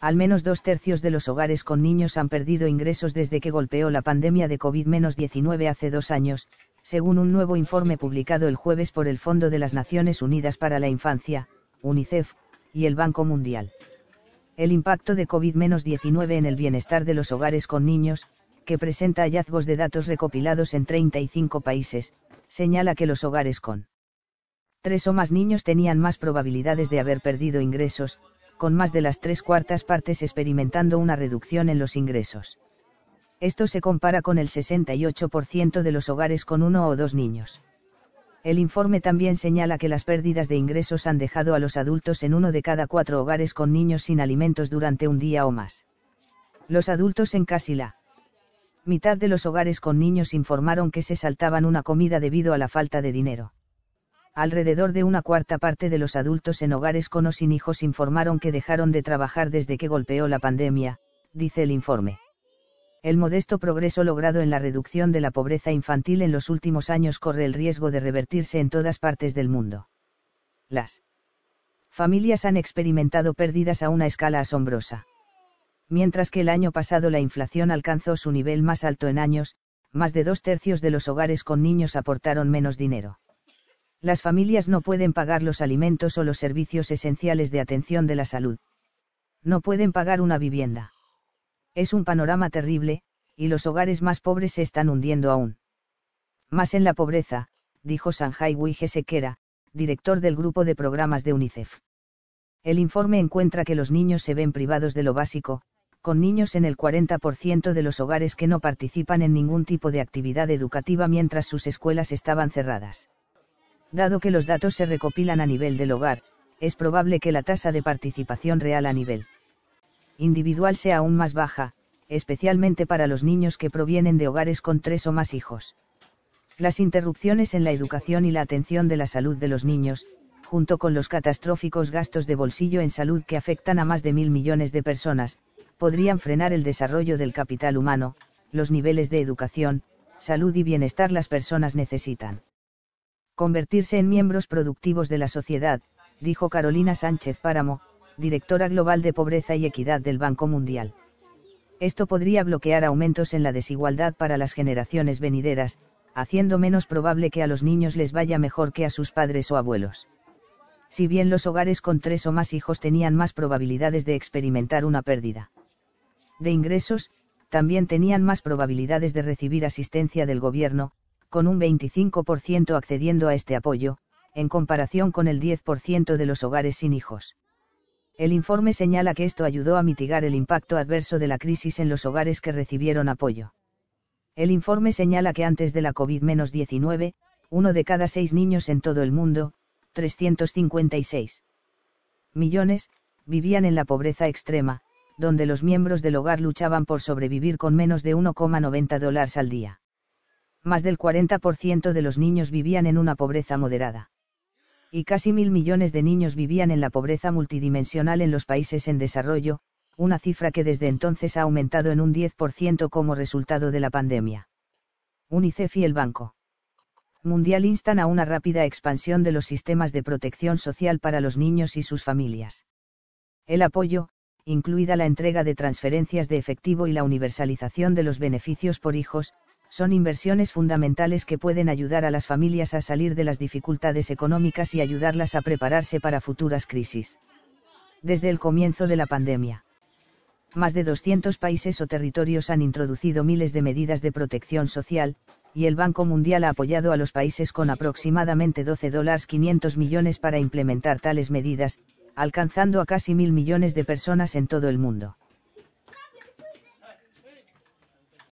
al menos dos tercios de los hogares con niños han perdido ingresos desde que golpeó la pandemia de COVID-19 hace dos años, según un nuevo informe publicado el jueves por el Fondo de las Naciones Unidas para la Infancia, UNICEF, y el Banco Mundial. El impacto de COVID-19 en el bienestar de los hogares con niños, que presenta hallazgos de datos recopilados en 35 países, señala que los hogares con tres o más niños tenían más probabilidades de haber perdido ingresos, con más de las tres cuartas partes experimentando una reducción en los ingresos. Esto se compara con el 68% de los hogares con uno o dos niños. El informe también señala que las pérdidas de ingresos han dejado a los adultos en uno de cada cuatro hogares con niños sin alimentos durante un día o más. Los adultos en casi la mitad de los hogares con niños informaron que se saltaban una comida debido a la falta de dinero alrededor de una cuarta parte de los adultos en hogares con o sin hijos informaron que dejaron de trabajar desde que golpeó la pandemia, dice el informe. El modesto progreso logrado en la reducción de la pobreza infantil en los últimos años corre el riesgo de revertirse en todas partes del mundo. Las familias han experimentado pérdidas a una escala asombrosa. Mientras que el año pasado la inflación alcanzó su nivel más alto en años, más de dos tercios de los hogares con niños aportaron menos dinero las familias no pueden pagar los alimentos o los servicios esenciales de atención de la salud. No pueden pagar una vivienda. Es un panorama terrible, y los hogares más pobres se están hundiendo aún. Más en la pobreza, dijo Sanjay Wige director del grupo de programas de UNICEF. El informe encuentra que los niños se ven privados de lo básico, con niños en el 40% de los hogares que no participan en ningún tipo de actividad educativa mientras sus escuelas estaban cerradas. Dado que los datos se recopilan a nivel del hogar, es probable que la tasa de participación real a nivel individual sea aún más baja, especialmente para los niños que provienen de hogares con tres o más hijos. Las interrupciones en la educación y la atención de la salud de los niños, junto con los catastróficos gastos de bolsillo en salud que afectan a más de mil millones de personas, podrían frenar el desarrollo del capital humano, los niveles de educación, salud y bienestar las personas necesitan convertirse en miembros productivos de la sociedad, dijo Carolina Sánchez Páramo, directora global de pobreza y equidad del Banco Mundial. Esto podría bloquear aumentos en la desigualdad para las generaciones venideras, haciendo menos probable que a los niños les vaya mejor que a sus padres o abuelos. Si bien los hogares con tres o más hijos tenían más probabilidades de experimentar una pérdida de ingresos, también tenían más probabilidades de recibir asistencia del gobierno, con un 25% accediendo a este apoyo, en comparación con el 10% de los hogares sin hijos. El informe señala que esto ayudó a mitigar el impacto adverso de la crisis en los hogares que recibieron apoyo. El informe señala que antes de la COVID-19, uno de cada seis niños en todo el mundo, 356 millones, vivían en la pobreza extrema, donde los miembros del hogar luchaban por sobrevivir con menos de 1,90 dólares al día más del 40% de los niños vivían en una pobreza moderada. Y casi mil millones de niños vivían en la pobreza multidimensional en los países en desarrollo, una cifra que desde entonces ha aumentado en un 10% como resultado de la pandemia. UNICEF y el Banco Mundial instan a una rápida expansión de los sistemas de protección social para los niños y sus familias. El apoyo, incluida la entrega de transferencias de efectivo y la universalización de los beneficios por hijos, son inversiones fundamentales que pueden ayudar a las familias a salir de las dificultades económicas y ayudarlas a prepararse para futuras crisis. Desde el comienzo de la pandemia, más de 200 países o territorios han introducido miles de medidas de protección social, y el Banco Mundial ha apoyado a los países con aproximadamente 12 dólares 500 millones para implementar tales medidas, alcanzando a casi mil millones de personas en todo el mundo.